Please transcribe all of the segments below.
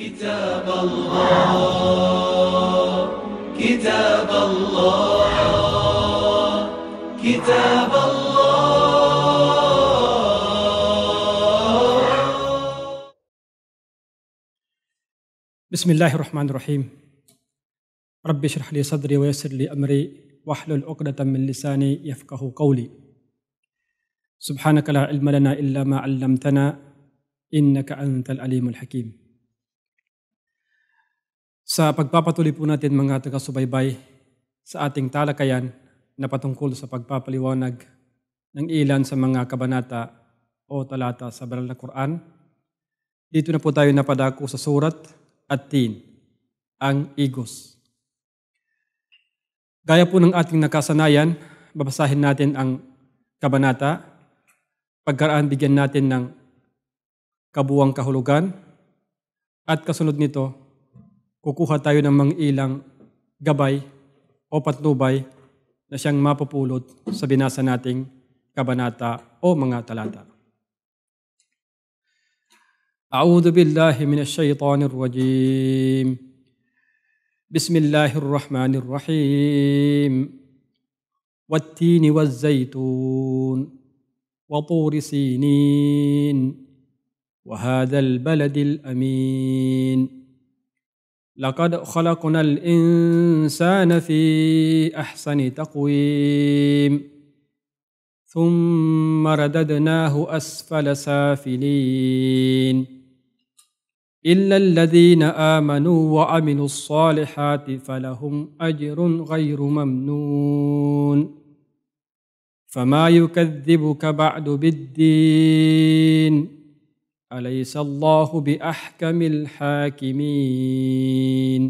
كتاب الله كتاب الله كتاب الله بسم الله الرحمن الرحيم ربي اشرح لي صدري ويسر لي امري واحلل عقدة من لساني يفقه قولي سبحانك لا علم لنا الا ما علمتنا انك انت العليم الحكيم sa pagpapatuloy po natin mga taga-subaybay sa ating talakayan na patungkol sa pagpapaliwanag ng ilan sa mga kabanata o talata sa Banal na Quran. Dito na po tayo napadako sa surat at tin, ang igos. Gaya po ng ating nakasanayan, babasahin natin ang kabanata, pagkaraan bigyan natin ng kabuwang kahulugan, at kasunod nito, kukuha tayo ng mga ilang gabay o patnubay na siyang mapupulot sa binasa nating kabanata o mga talata. أعوذ بالله من الشيطان الرجيم بسم الله الرحمن الرحيم والتين والزيتون وطور سينين وهذا البلد الأمين لقد خلقنا الإنسان في أحسن تقويم ثم رددناه أسفل سافلين إلا الذين آمنوا وعملوا الصالحات فلهم أجر غير ممنون فما يكذبك بعد بالدين أليس الله بأحكم الحاكمين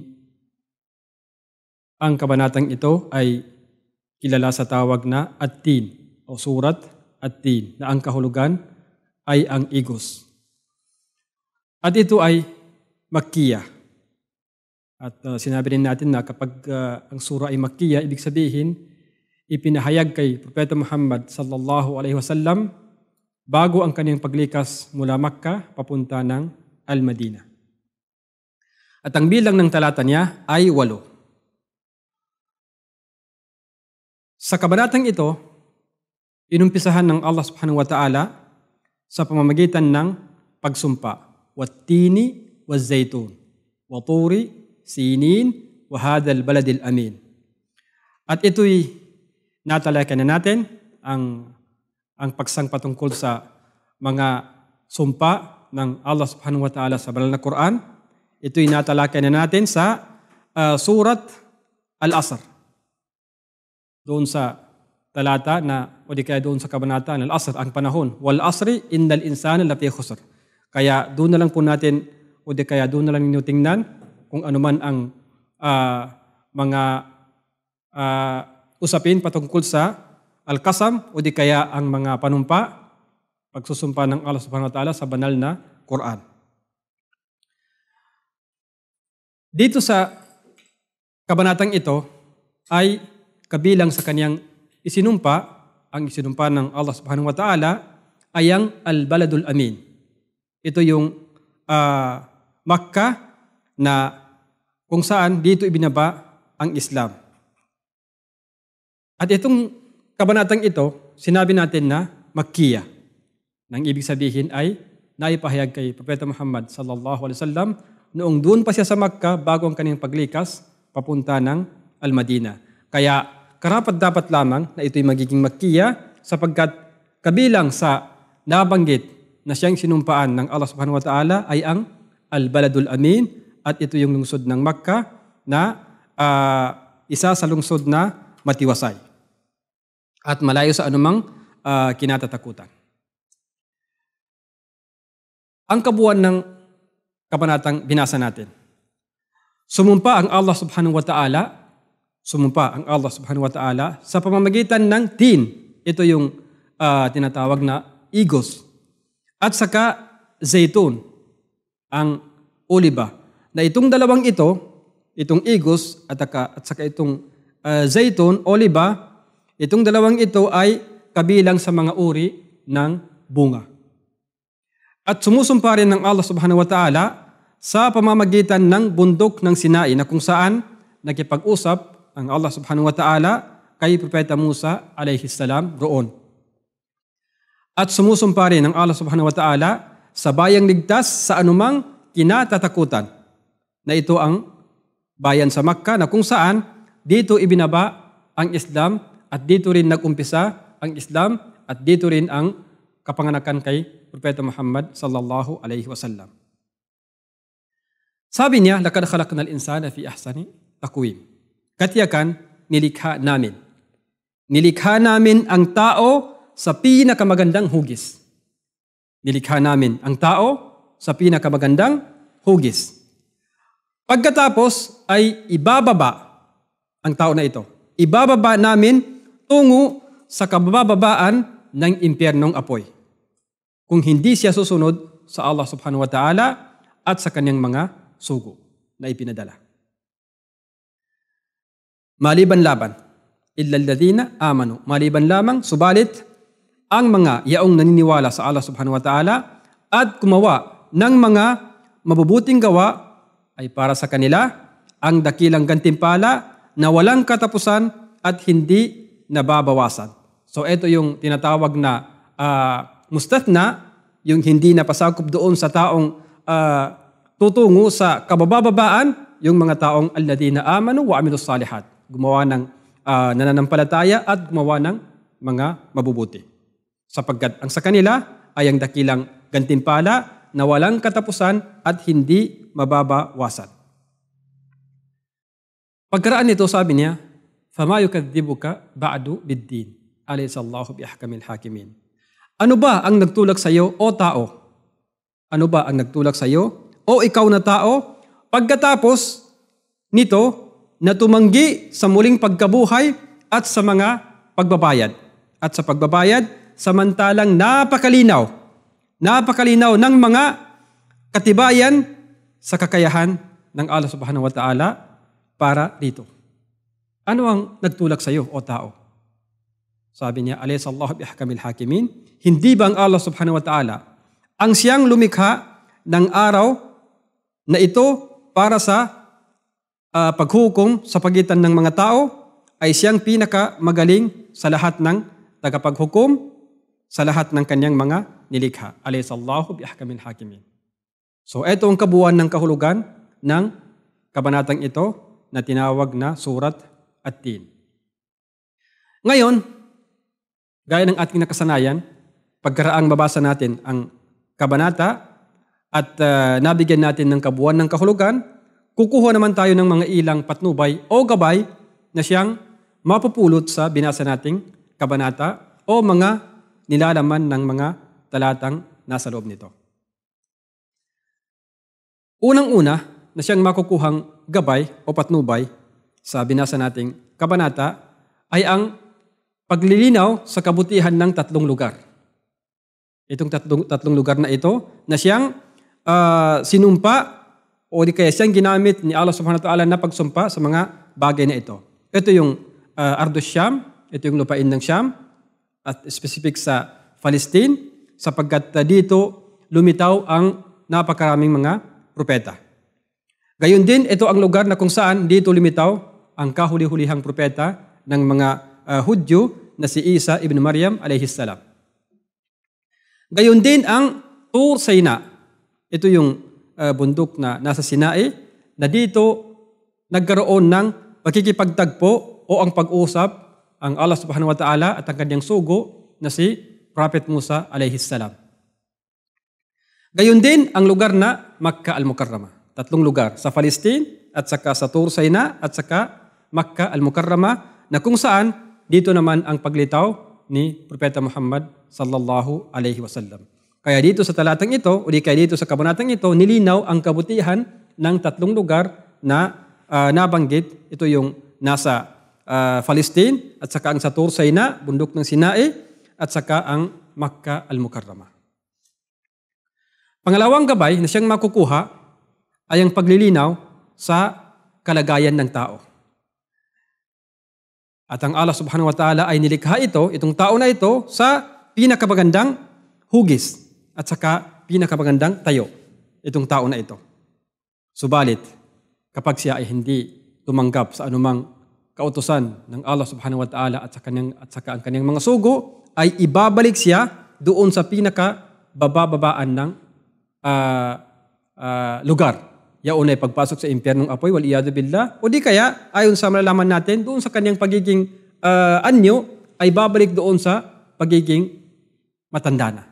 Ang kabanatang ito ay kilala sa tawag na At-Tin o Surat At-Tin na ang kahulugan ay ang igos. At ito ay Makiya. At uh, sinabi rin natin na kapag uh, ang sura ay Makiya, ibig sabihin, ipinahayag kay Propeta Muhammad sallallahu alaihi wasallam bago ang kanyang paglikas mula Makkah papunta ng Al-Madina. At ang bilang ng talata niya ay walo. Sa kabanatang ito, inumpisahan ng Allah subhanahu wa ta'ala sa pamamagitan ng pagsumpa. Wattini wa zaytun, wa turi, sinin, wa hadal baladil amin. At ito'y natalakay na natin ang ang paksang patungkol sa mga sumpa ng Allah subhanahu wa ta'ala sa banal na Quran. Ito'y natalakay na natin sa uh, surat Al-Asr. Doon sa talata na, o di kaya doon sa kabanata ng Al-Asr, ang panahon. Wal asri innal insana lafi khusr. Kaya doon na lang po natin, o di kaya doon na lang ninyo tingnan kung anuman ang uh, mga uh, usapin patungkol sa al-qasam o di kaya ang mga panumpa, pagsusumpa ng Allah subhanahu wa ta'ala sa banal na Quran. Dito sa kabanatang ito ay kabilang sa kaniyang isinumpa, ang isinumpa ng Allah subhanahu wa ta'ala ay ang al-baladul amin. Ito yung uh, ah, Makkah na kung saan dito ibinaba ang Islam. At itong kabanatang ito, sinabi natin na makiya. Nang ibig sabihin ay naipahayag kay Propeta Muhammad sallallahu alaihi wasallam noong doon pa siya sa Makkah bago ang kanyang paglikas papunta ng Al-Madina. Kaya karapat dapat lamang na ito'y magiging makiya sapagkat kabilang sa nabanggit na siyang sinumpaan ng Allah subhanahu wa ta'ala ay ang Al-Baladul Amin at ito yung lungsod ng Makkah na uh, isa sa lungsod na matiwasay at malayo sa anumang uh, kinatatakutan. Ang kabuuan ng kabanatang binasa natin. Sumumpa ang Allah subhanahu wa ta'ala, sumumpa ang Allah subhanahu wa ta'ala sa pamamagitan ng tin. Ito yung uh, tinatawag na igos. At saka zaitun, ang oliba. Na itong dalawang ito, itong igos at saka, at saka itong uh, zaytun, oliba, Itong dalawang ito ay kabilang sa mga uri ng bunga. At sumusumpa rin ng Allah subhanahu wa ta'ala sa pamamagitan ng bundok ng Sinai na kung saan nakipag-usap ang Allah subhanahu wa ta'ala kay Propeta Musa alayhi salam roon. At sumusumpa rin ang Allah subhanahu wa ta'ala sa bayang ligtas sa anumang kinatatakutan na ito ang bayan sa Makkah na kung saan dito ibinaba ang Islam at dito rin nagumpisa ang Islam at dito rin ang kapanganakan kay Propeta Muhammad sallallahu alaihi wasallam. Sabi niya, lakad khalaqnal insana fi ahsani takwim. Katiyakan, nilikha namin. Nilikha namin ang tao sa pinakamagandang hugis. Nilikha namin ang tao sa pinakamagandang hugis. Pagkatapos ay ibababa ang tao na ito. Ibababa namin tungo sa kabababaan ng impyernong apoy. Kung hindi siya susunod sa Allah subhanahu wa ta'ala at sa kanyang mga sugo na ipinadala. Maliban laban, illalladina amanu. Maliban lamang, subalit, ang mga yaong naniniwala sa Allah subhanahu wa ta'ala at kumawa ng mga mabubuting gawa ay para sa kanila ang dakilang gantimpala na walang katapusan at hindi nababawasan. So ito yung tinatawag na uh, ah, mustathna, yung hindi napasakop doon sa taong uh, tutungo sa kabababaan, yung mga taong alladina amanu wa amilus salihat. Gumawa ng uh, nananampalataya at gumawa ng mga mabubuti. Sapagkat ang sa kanila ay ang dakilang gantimpala na walang katapusan at hindi mababawasan. Pagkaraan nito, sabi niya, Fama yukadibuka ba'du biddin. Alaysallahu bi-ahkamil hakimin. Ano ba ang nagtulak sa iyo o tao? Ano ba ang nagtulak sa iyo o ikaw na tao? Pagkatapos nito, na tumanggi sa muling pagkabuhay at sa mga pagbabayad. At sa pagbabayad, samantalang napakalinaw, napakalinaw ng mga katibayan sa kakayahan ng Allah subhanahu wa ta'ala para dito. Ano ang nagtulak sa iyo o tao? Sabi niya, Alaysa Allah bihkamil hakimin. Hindi ba ang Allah subhanahu wa ta'ala ang siyang lumikha ng araw na ito para sa uh, paghukom sa pagitan ng mga tao ay siyang pinaka magaling sa lahat ng tagapaghukom sa lahat ng kanyang mga nilikha. Alaysallahu bihkamil hakimin. So ito ang kabuuan ng kahulugan ng kabanatang ito na tinawag na surat at tin. Ngayon, gaya ng ating nakasanayan, pagkaraang mabasa natin ang kabanata at uh, nabigyan natin ng kabuuan ng kahulugan, kukuha naman tayo ng mga ilang patnubay o gabay na siyang mapupulot sa binasa nating kabanata o mga nilalaman ng mga talatang nasa loob nito. Unang-una na siyang makukuhang gabay o patnubay sa binasa nating kabanata ay ang paglilinaw sa kabutihan ng tatlong lugar. Itong tatlong, tatlong lugar na ito na siyang uh, sinumpa o di kaya siyang ginamit ni Allah subhanahu wa ta'ala na pagsumpa sa mga bagay na ito. Ito yung uh, Ardus Syam, ito yung lupain ng Syam, at specific sa Palestine, sapagkat ah, dito lumitaw ang napakaraming mga propeta. Gayun din, ito ang lugar na kung saan dito lumitaw ang kahuli-hulihang propeta ng mga uh, Hudyo na si Isa ibn Maryam alayhi salam. Gayon din ang Tur Sina. Ito yung uh, bundok na nasa Sinai na dito nagkaroon ng pagkikipagtagpo o ang pag-usap ang Allah subhanahu wa ta'ala at ang kanyang sugo na si Prophet Musa alayhi salam. Gayon din ang lugar na Makkah al-Mukarramah. Tatlong lugar, sa Palestine, at saka sa Tur at saka Makkah al-Mukarrama, na kung saan dito naman ang paglitaw ni Propeta Muhammad sallallahu alaihi wasallam. Kaya dito sa talatang ito, o di kaya dito sa kabanatang ito, nilinaw ang kabutihan ng tatlong lugar na uh, nabanggit. Ito yung nasa uh, Palestine, at saka ang sa Tur bundok ng Sinai, at saka ang Makkah al-Mukarrama. Pangalawang gabay na siyang makukuha ay ang paglilinaw sa kalagayan ng tao. At ang Allah subhanahu wa ta'ala ay nilikha ito, itong tao na ito, sa pinakamagandang hugis at saka pinakamagandang tayo, itong tao na ito. Subalit, kapag siya ay hindi tumanggap sa anumang kautosan ng Allah subhanahu wa ta'ala at sa, kanyang, at saka ang kanyang mga sugo, ay ibabalik siya doon sa pinaka babababaan ng uh, uh, lugar yaunay pagpasok sa impyernong apoy, wal iyadu billah. O di kaya, ayon sa malalaman natin, doon sa kanyang pagiging uh, anyo, ay babalik doon sa pagiging matanda na.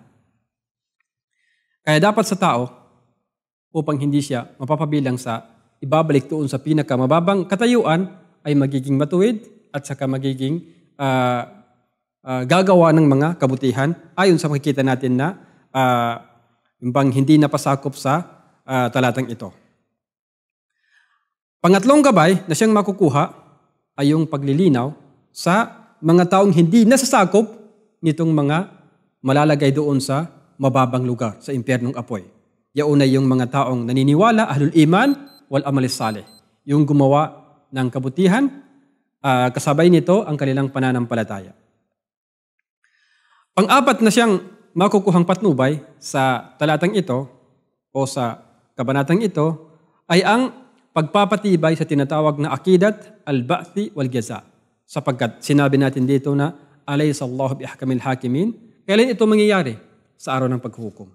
Kaya dapat sa tao, upang hindi siya mapapabilang sa ibabalik doon sa pinakamababang katayuan, ay magiging matuwid at saka magiging uh, uh, gagawa ng mga kabutihan ayon sa makikita natin na uh, yung bang hindi napasakop sa uh, talatang ito. Pangatlong gabay na siyang makukuha ay yung paglilinaw sa mga taong hindi nasasakop nitong mga malalagay doon sa mababang lugar sa impyernong apoy. Yaon ay yung mga taong naniniwala, ahlul iman, wal amalis salih. Yung gumawa ng kabutihan, uh, kasabay nito ang kanilang pananampalataya. Pang-apat na siyang makukuhang patnubay sa talatang ito o sa kabanatang ito ay ang pagpapatibay sa tinatawag na akidat al-ba'thi wal-jaza. Sapagkat sinabi natin dito na alaysa Allahu biahkamil hakimin, kailan ito mangyayari? Sa araw ng paghukom.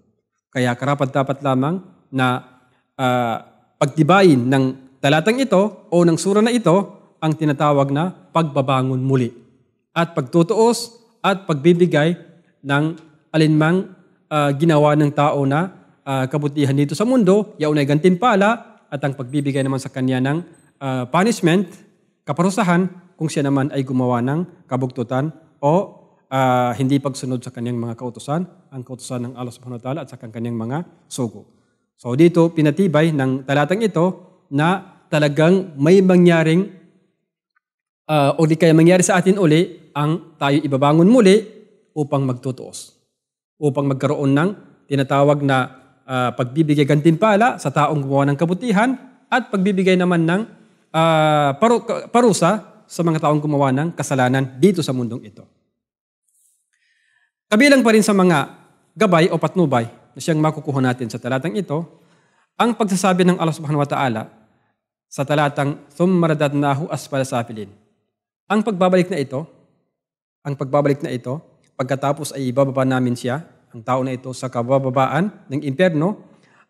Kaya karapat dapat lamang na uh, pagtibayin ng talatang ito o ng sura na ito ang tinatawag na pagbabangon muli at pagtutuos at pagbibigay ng alinmang uh, ginawa ng tao na uh, kabutihan dito sa mundo, yaunay gantimpala at ang pagbibigay naman sa kanya ng uh, punishment, kaparusahan kung siya naman ay gumawa ng kabugtutan o uh, hindi pagsunod sa kanyang mga kautosan, ang kautosan ng Allah subhanahu wa ta'ala at sa kanyang mga sugo. So dito pinatibay ng talatang ito na talagang may mangyaring uh, ah, uli kaya mangyari sa atin uli ang tayo ibabangon muli upang magtutuos. Upang magkaroon ng tinatawag na uh, pagbibigay gantimpala sa taong gumawa ng kabutihan at pagbibigay naman ng uh, paru- parusa sa mga taong gumawa ng kasalanan dito sa mundong ito. Kabilang pa rin sa mga gabay o patnubay na siyang makukuha natin sa talatang ito, ang pagsasabi ng Allah subhanahu wa ta'ala sa talatang Thummaradadnahu asfala safilin. Ang pagbabalik na ito, ang pagbabalik na ito, pagkatapos ay ibababa namin siya ang tao na ito sa kabababaan ng impyerno,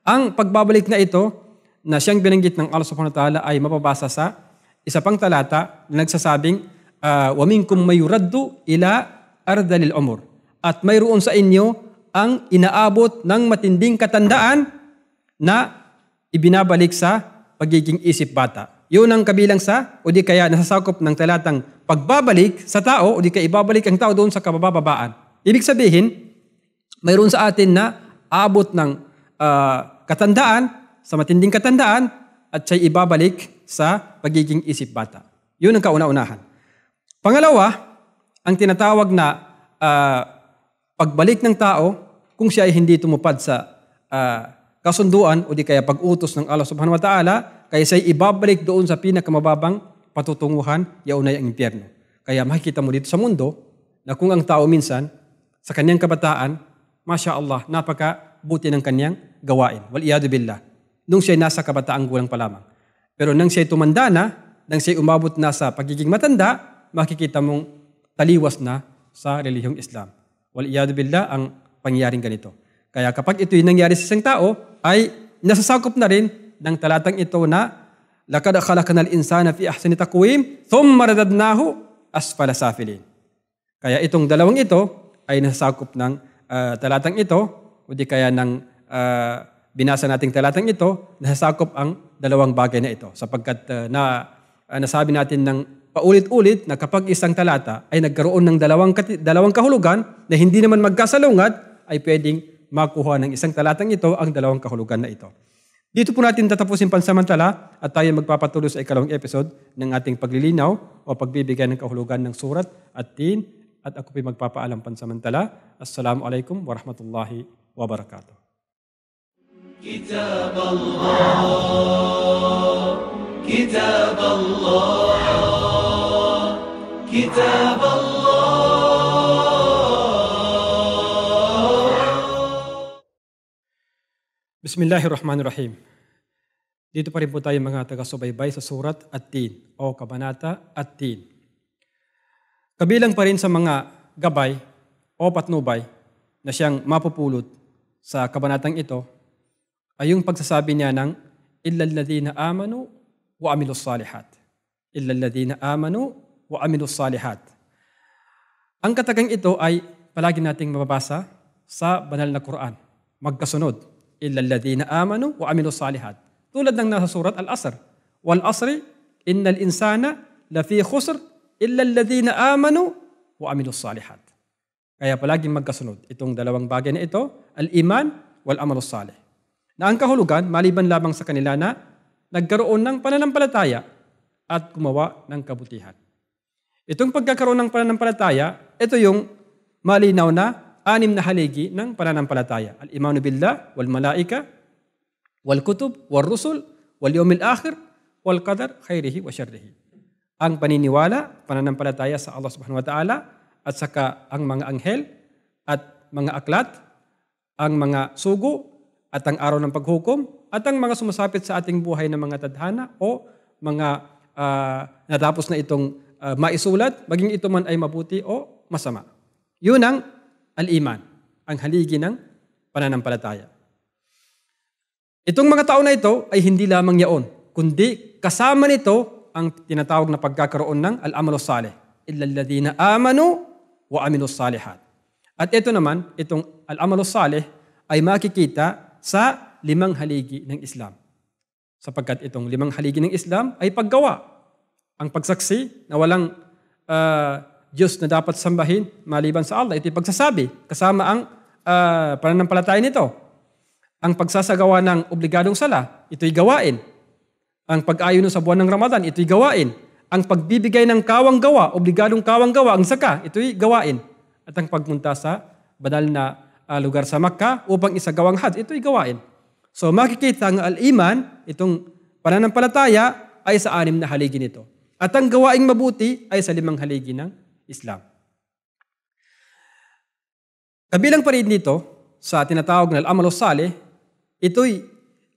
ang pagbabalik na ito na siyang binanggit ng Allah subhanahu wa ta'ala ay mapabasa sa isa pang talata na nagsasabing, uh, ah, وَمِنْكُمْ mayuraddu ila ardalil umur. At mayroon sa inyo ang inaabot ng matinding katandaan na ibinabalik sa pagiging isip bata. Yun ang kabilang sa, o di kaya nasasakop ng talatang pagbabalik sa tao, o di kaya ibabalik ang tao doon sa kabababaan. Ibig sabihin, mayroon sa atin na abot ng uh, katandaan, sa matinding katandaan, at siya'y ibabalik sa pagiging isip bata. Yun ang kauna-unahan. Pangalawa, ang tinatawag na uh, pagbalik ng tao kung siya ay hindi tumupad sa uh, kasunduan o di kaya pag-utos ng Allah subhanahu wa ta'ala, kaya siya'y ibabalik doon sa pinakamababang patutunguhan, yaunay ang impyerno. Kaya makikita mo dito sa mundo na kung ang tao minsan, sa kanyang kabataan, Masya Allah, napaka buti ng kanyang gawain. Waliyadu billah. Nung siya nasa kabataang gulang pa lamang. Pero nang siya tumanda na, nang siya umabot na sa pagiging matanda, makikita mong taliwas na sa relihiyong Islam. Waliyadu billah ang pangyaring ganito. Kaya kapag ito'y nangyari sa isang tao, ay nasasakop na rin ng talatang ito na لَقَدْ خَلَقَنَا insana fi ahsani taqwim thumma radadnahu asfala safilin. Kaya itong dalawang ito ay nasakop ng uh, talatang ito, o di kaya ng uh, ah, binasa nating talatang ito, nasasakop ang dalawang bagay na ito. Sapagkat uh, na, uh, nasabi natin ng paulit-ulit na kapag isang talata ay nagkaroon ng dalawang, dalawang kahulugan na hindi naman magkasalungat, ay pwedeng makuha ng isang talatang ito ang dalawang kahulugan na ito. Dito po natin tatapusin pansamantala at tayo magpapatuloy sa ikalawang episode ng ating paglilinaw o pagbibigay ng kahulugan ng surat at tin at ako po'y magpapaalam pansamantala. Assalamu alaikum wa rahmatullahi wa barakatuh. كتاب الله كتاب الله بسم الله الرحمن الرحيم Dito pa rin po tayo mga taga-subaybay sa surat at tin o kabanata at tin. Kabilang pa rin sa mga gabay o patnubay na siyang mapupulot sa kabanatang ito ay yung pagsasabi niya ng illalladina amanu wa amilus salihat. Illalladina amanu wa amilus salihat. Ang katagang ito ay palagi nating mababasa sa banal na Quran. Magkasunod. Illalladina amanu wa amilus salihat. Tulad ng nasa surat Al-Asr. Wal asri innal insana lafi khusr illa alladhina amanu wa amilus salihat. Kaya palaging magkasunod itong dalawang bagay na ito, al-iman wal amalus salih. Na ang kahulugan, maliban lamang sa kanila na nagkaroon ng pananampalataya at gumawa ng kabutihan. Itong pagkakaroon ng pananampalataya, ito yung malinaw na anim na haligi ng pananampalataya. Al-imanu billah, wal malaika, wal kutub, wal rusul, wal yawmil akhir, wal qadar khairihi wa syarrihi ang paniniwala, pananampalataya sa Allah subhanahu wa ta'ala at saka ang mga anghel at mga aklat, ang mga sugo at ang araw ng paghukom at ang mga sumasapit sa ating buhay na mga tadhana o mga uh, natapos na itong uh, maisulat, maging ito man ay mabuti o masama. Yun ang al-iman, ang haligi ng pananampalataya. Itong mga tao na ito ay hindi lamang yaon, kundi kasama nito ang tinatawag na pagkakaroon ng al-amalo salih. Illa alladhina amanu wa amilu salihat. At ito naman, itong al-amalo salih ay makikita sa limang haligi ng Islam. Sapagkat itong limang haligi ng Islam ay paggawa. Ang pagsaksi na walang uh, Diyos na dapat sambahin maliban sa Allah. Ito pagsasabi kasama ang uh, pananampalataya nito. Ang pagsasagawa ng obligadong sala, ito'y gawain ang pag-ayon sa buwan ng Ramadan, ito'y gawain. Ang pagbibigay ng kawang gawa, obligadong kawang gawa, ang saka, ito'y gawain. At ang pagpunta sa banal na uh, lugar sa Makkah upang isagawang hajj, ito'y gawain. So makikita ang al-iman, itong pananampalataya, ay sa anim na haligi nito. At ang gawaing mabuti ay sa limang haligi ng Islam. Kabilang pa rin dito sa tinatawag na al-amalo salih, ito'y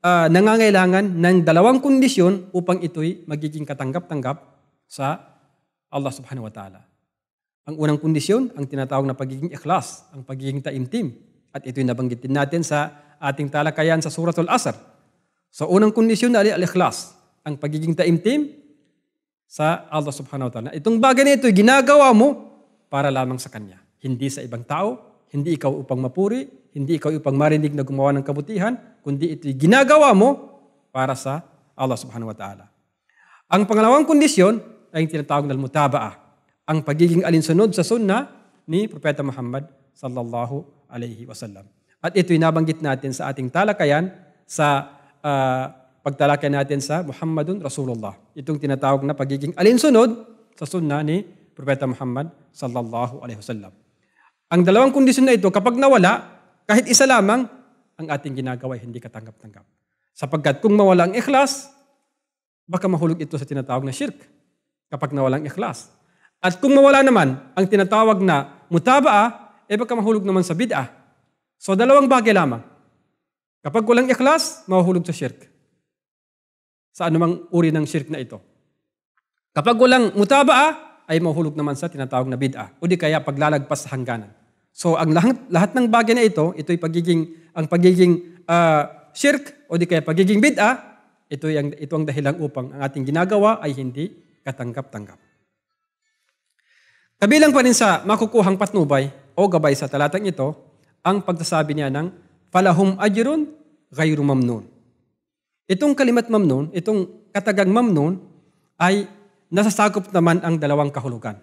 uh, nangangailangan ng dalawang kondisyon upang ito'y magiging katanggap-tanggap sa Allah subhanahu wa ta'ala. Ang unang kondisyon, ang tinatawag na pagiging ikhlas, ang pagiging taimtim. At ito'y nabanggit din natin sa ating talakayan sa Suratul Asr. So unang kondisyon na al-ikhlas, ang pagiging taimtim sa Allah subhanahu wa ta'ala. Itong bagay na ito, ginagawa mo para lamang sa Kanya. Hindi sa ibang tao, hindi ikaw upang mapuri, hindi ikaw upang marinig na gumawa ng kabutihan, kundi ito'y ginagawa mo para sa Allah subhanahu wa ta'ala. Ang pangalawang kondisyon ay yung tinatawag na mutabaa, ang pagiging alinsunod sa sunna ni Propeta Muhammad sallallahu alaihi wasallam. At ito'y nabanggit natin sa ating talakayan sa uh, pagtalakay natin sa Muhammadun Rasulullah. Itong tinatawag na pagiging alinsunod sa sunna ni Propeta Muhammad sallallahu alaihi wasallam. Ang dalawang kondisyon na ito, kapag nawala, kahit isa lamang, ang ating ginagawa ay hindi katanggap-tanggap. Sapagkat kung mawala ang ikhlas, baka mahulog ito sa tinatawag na shirk kapag nawalang ikhlas. At kung mawala naman ang tinatawag na mutabaa, eh baka mahulog naman sa bid'ah. So dalawang bagay lamang. Kapag walang ikhlas, mahuhulog sa shirk. Sa anumang uri ng shirk na ito. Kapag walang mutabaa, ay mahulog naman sa tinatawag na bid'ah. O di kaya paglalagpas sa hangganan. So ang lahat, lahat ng bagay na ito, ito'y pagiging, ang pagiging uh, shirk o di kaya pagiging bid'ah, ito ang, ito ang dahilan upang ang ating ginagawa ay hindi katanggap-tanggap. Kabilang pa rin sa makukuhang patnubay o gabay sa talatang ito, ang pagsasabi niya ng falahum ajirun gayru mamnun. Itong kalimat mamnun, itong katagang mamnun, ay nasasakop naman ang dalawang kahulugan.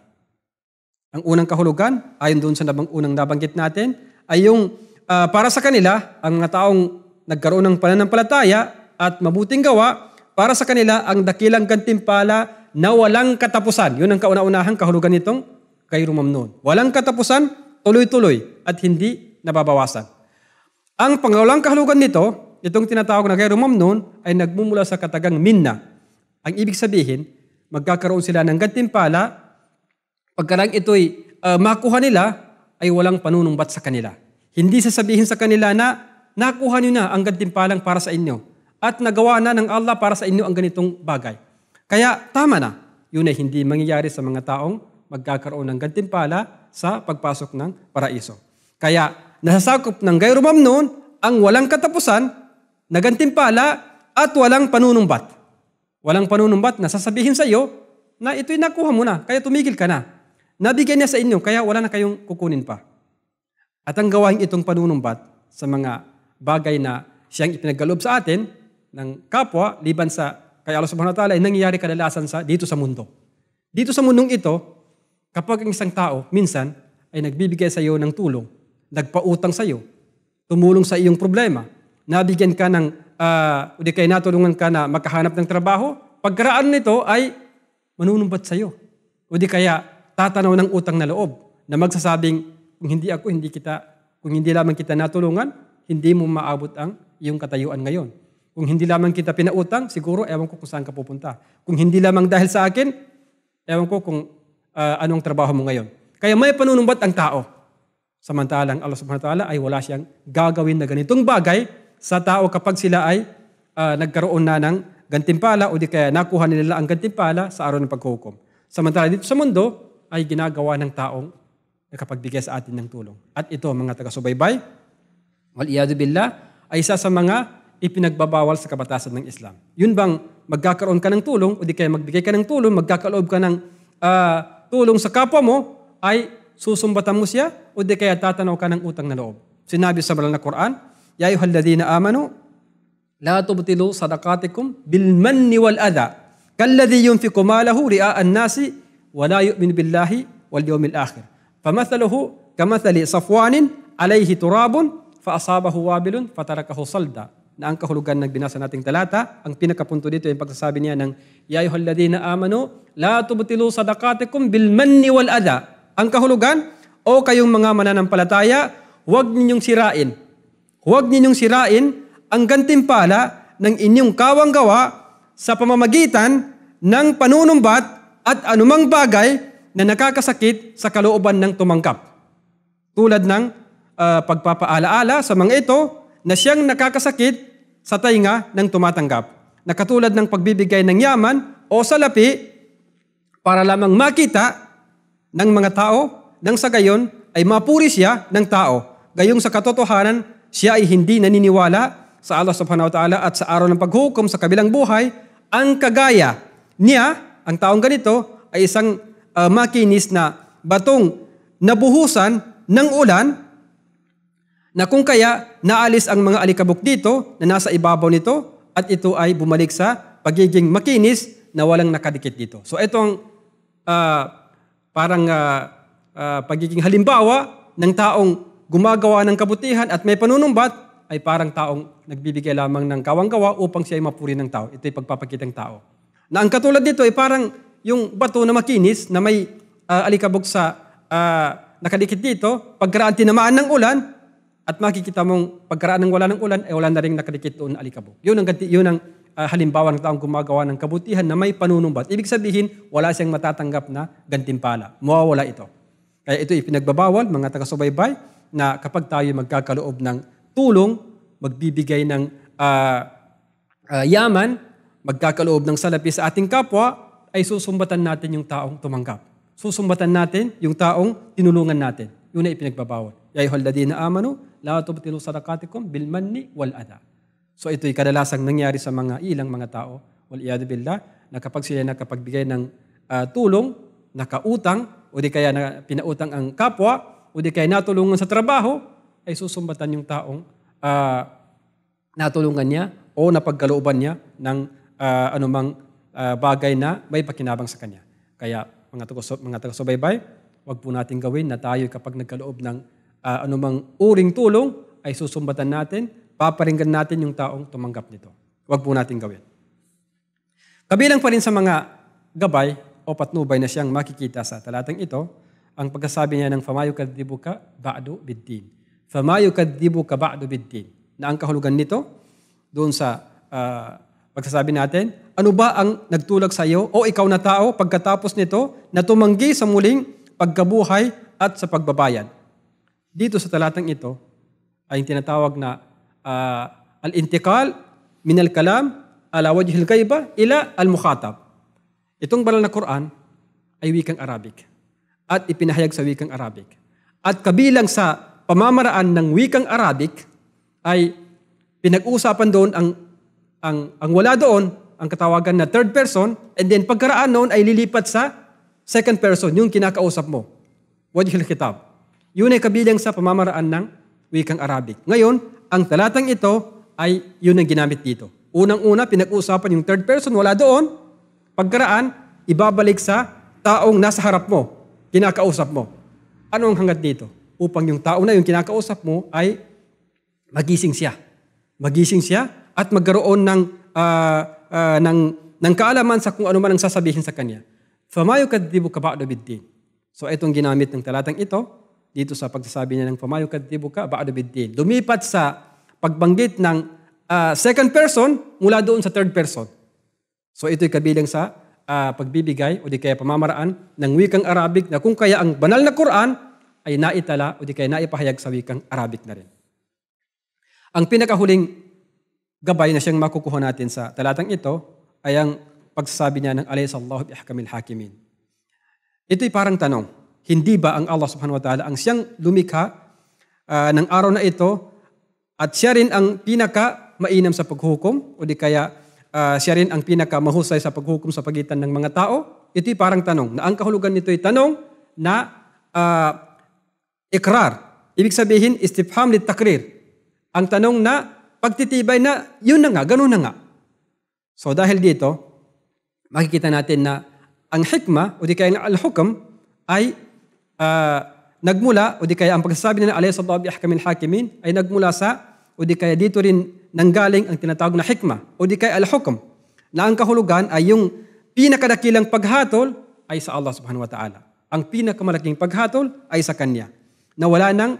Ang unang kahulugan, ayon doon sa nabang, unang nabanggit natin, ay yung uh, para sa kanila, ang mga taong nagkaroon ng pananampalataya at mabuting gawa, para sa kanila ang dakilang gantimpala na walang katapusan. Yun ang kauna-unahang kahulugan nitong kay Rumamnon. Walang katapusan, tuloy-tuloy at hindi nababawasan. Ang pangalawang kahulugan nito, itong tinatawag na kay Rumamnon, ay nagmumula sa katagang minna. Ang ibig sabihin, magkakaroon sila ng gantimpala pagkalang ito'y uh, makuha nila, ay walang panunumbat sa kanila. Hindi sasabihin sa kanila na, nakuha niyo na ang gantimpalang para sa inyo at nagawa na ng Allah para sa inyo ang ganitong bagay. Kaya tama na, yun ay hindi mangyayari sa mga taong magkakaroon ng gantimpala sa pagpasok ng paraiso. Kaya nasasakop ng gayrumam noon ang walang katapusan na gantimpala at walang panunumbat. Walang panunumbat na sasabihin sa iyo na ito'y nakuha mo na, kaya tumigil ka na. Nabigyan niya sa inyo, kaya wala na kayong kukunin pa. At ang gawain itong panunumbat sa mga bagay na siyang ipinagkaloob sa atin ng kapwa, liban sa kay Allah subhanahu wa ta'ala, ay nangyayari kadalasan sa, dito sa mundo. Dito sa mundong ito, kapag ang isang tao, minsan, ay nagbibigay sa iyo ng tulong, nagpautang sa iyo, tumulong sa iyong problema, nabigyan ka ng, uh, o di kaya natulungan ka na makahanap ng trabaho, pagkaraan nito ay manunumbat sa iyo. O di kaya tatanaw ng utang na loob na magsasabing, kung hindi ako, hindi kita, kung hindi lamang kita natulungan, hindi mo maabot ang iyong katayuan ngayon. Kung hindi lamang kita pinautang, siguro ewan ko kung saan ka pupunta. Kung hindi lamang dahil sa akin, ewan ko kung uh, anong trabaho mo ngayon. Kaya may panunumbat ang tao. Samantalang Allah subhanahu wa ta'ala ay wala siyang gagawin na ganitong bagay sa tao kapag sila ay uh, nagkaroon na ng gantimpala o di kaya nakuha nila ang gantimpala sa araw ng paghukom. Samantala dito sa mundo, ay ginagawa ng taong nakapagbigay sa atin ng tulong. At ito, mga taga-subaybay, waliyadu billah, ay isa sa mga ipinagbabawal sa kabatasan ng Islam. Yun bang magkakaroon ka ng tulong o di kaya magbigay ka ng tulong, magkakaloob ka ng uh, tulong sa kapwa mo, ay susumbatan mo siya o di kaya tatanaw ka ng utang na loob. Sinabi sa banal na Quran, Ya ayuhalladina amanu, la tubtilu sadakatikum bil manni wal adha, kalladhi yunfiku malahu ria'an nasi ولا يؤمن بالله واليوم الآخر فمثله كمثل صفوان عليه تراب فأصابه wabilun فتركه صلدا na ang kahulugan ng binasa nating talata, ang pinakapunto dito yung pagsasabi niya ng Ya ayyuhalladhina amanu la tubtilu sadaqatikum bil manni wal adha. Ang kahulugan, o kayong mga mananampalataya, huwag ninyong sirain. Huwag ninyong sirain ang gantimpala ng inyong kawanggawa sa pamamagitan ng panunumbat at anumang bagay na nakakasakit sa kalooban ng tumangkap. Tulad ng uh, pagpapaalaala sa mga ito na siyang nakakasakit sa tainga ng tumatanggap. Nakatulad ng pagbibigay ng yaman o salapi para lamang makita ng mga tao nang sa gayon ay mapuri siya ng tao. Gayong sa katotohanan, siya ay hindi naniniwala sa Allah subhanahu wa ta'ala at sa araw ng paghukom sa kabilang buhay ang kagaya niya ang taong ganito ay isang uh, makinis na batong nabuhusan ng ulan na kung kaya naalis ang mga alikabok dito na nasa ibabaw nito at ito ay bumalik sa pagiging makinis na walang nakadikit dito. So ito ang uh, ah, parang uh, uh, pagiging halimbawa ng taong gumagawa ng kabutihan at may panunumbat ay parang taong nagbibigay lamang ng kawanggawa upang siya ay mapuri ng tao. Ito ay pagpapakitang tao. Na ang katulad nito ay parang yung bato na makinis na may uh, ah, alikabog sa uh, nakadikit dito, pagkaraan tinamaan ng ulan, at makikita mong pagkaraan ng wala ng ulan, ay eh, wala na rin nakadikit doon alikabok. Yun ang, yun ang uh, halimbawa ng taong gumagawa ng kabutihan na may panunumbat. Ibig sabihin, wala siyang matatanggap na gantimpala. Mawawala ito. Kaya ito ipinagbabawal, mga taga-subaybay, na kapag tayo magkakaloob ng tulong, magbibigay ng uh, uh, yaman, magkakaloob ng salapi sa ating kapwa, ay susumbatan natin yung taong tumanggap. Susumbatan natin yung taong tinulungan natin. Yun ay ipinagbabawal. Ya ayuhal ladina amanu, la tubtilu sadakatikum bil manni wal ada. So ito'y kadalasang nangyari sa mga ilang mga tao, wal iyadu billah, na kapag sila nakapagbigay ng uh, tulong, nakautang, o di kaya na pinautang ang kapwa, o di kaya natulungan sa trabaho, ay susumbatan yung taong uh, natulungan niya o napagkalooban niya ng uh, anumang uh, bagay na may pakinabang sa Kanya. Kaya mga, tagasub, mga tagasubaybay, wag po natin gawin na tayo kapag nagkaloob ng uh, anumang uring tulong ay susumbatan natin, paparinggan natin yung taong tumanggap nito. Wag po natin gawin. Kabilang pa rin sa mga gabay o patnubay na siyang makikita sa talatang ito, ang pagkasabi niya ng Famayo Kadibuka Ba'du Biddin. Famayo Kadibuka Ba'du Biddin. Na ang kahulugan nito, doon sa uh, Pagsasabi natin, ano ba ang nagtulak sa iyo o ikaw na tao pagkatapos nito na tumanggi sa muling pagkabuhay at sa pagbabayad? Dito sa talatang ito ay tinatawag na uh, ah, al-intikal min al-kalam ala wajhil kaiba ila al-mukhatab. Itong banal na Quran ay wikang Arabic at ipinahayag sa wikang Arabic. At kabilang sa pamamaraan ng wikang Arabic ay pinag-usapan doon ang ang, ang wala doon, ang katawagan na third person, and then pagkaraan noon ay lilipat sa second person, yung kinakausap mo. Wajhil kitab. Yun ay kabilang sa pamamaraan ng wikang Arabic. Ngayon, ang talatang ito ay yun ang ginamit dito. Unang-una, pinag-uusapan yung third person, wala doon. Pagkaraan, ibabalik sa taong nasa harap mo, kinakausap mo. Ano ang hangat dito? Upang yung tao na yung kinakausap mo ay magising siya. Magising siya at magkaroon ng, uh, uh, ng, ng kaalaman sa kung ano man ang sasabihin sa kanya. فَمَا يُكَذِّبُكَ بَعْدُ بِالدِّينِ So itong ginamit ng talatang ito, dito sa pagsasabi niya ng فَمَا ka بَعْدُ بِالدِّينِ Lumipat sa pagbanggit ng uh, second person mula doon sa third person. So ito'y kabilang sa uh, pagbibigay o di kaya pamamaraan ng wikang Arabic na kung kaya ang banal na Quran ay naitala o di kaya naipahayag sa wikang Arabic na rin. Ang pinakahuling gabay na siyang makukuha natin sa talatang ito ay ang pagsasabi niya ng alayhi sallahu bihkamil hakimin. Ito'y parang tanong, hindi ba ang Allah subhanahu wa ta'ala ang siyang lumikha uh, ng araw na ito at siya rin ang pinaka mainam sa paghukom o di kaya uh, siya rin ang pinaka mahusay sa paghukom sa pagitan ng mga tao? Ito'y parang tanong na ang kahulugan nito'y tanong na uh, ikrar. Ibig sabihin, istifham li takrir. Ang tanong na pagtitibay na yun na nga, ganun na nga. So dahil dito, makikita natin na ang hikma o di kaya ang al-hukm ay uh, nagmula o di kaya ang pagsasabi na alayhi sallallahu ahkamil hakimin ay nagmula sa o di kaya dito rin nanggaling ang tinatawag na hikma o di kaya al-hukm na ang kahulugan ay yung pinakadakilang paghatol ay sa Allah subhanahu wa ta'ala. Ang pinakamalaking paghatol ay sa Kanya na wala nang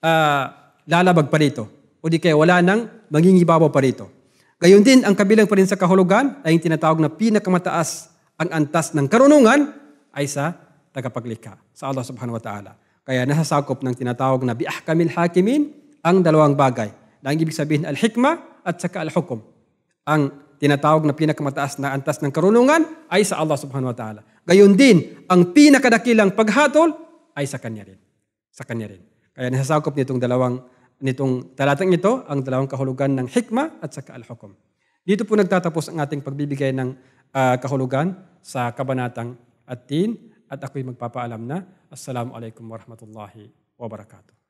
uh, lalabag pa dito o di kaya wala nang mangingibabaw pa rito. Gayon din, ang kabilang pa rin sa kahulugan ay yung tinatawag na pinakamataas ang antas ng karunungan ay sa tagapaglikha, sa Allah subhanahu wa ta'ala. Kaya nasasakop ng tinatawag na bi'ahkamil hakimin ang dalawang bagay. Na ang ibig sabihin, al-hikma at saka al-hukum. Ang tinatawag na pinakamataas na antas ng karunungan ay sa Allah subhanahu wa ta'ala. Gayon din, ang pinakadakilang paghatol ay sa Kanya rin. Sa Kanya rin. Kaya nasasakop nitong dalawang nitong talatang ito, ang dalawang kahulugan ng hikma at saka al-hukum. Dito po nagtatapos ang ating pagbibigay ng uh, kahulugan sa kabanatang at tin at ako'y magpapaalam na. Assalamu alaikum warahmatullahi wabarakatuh.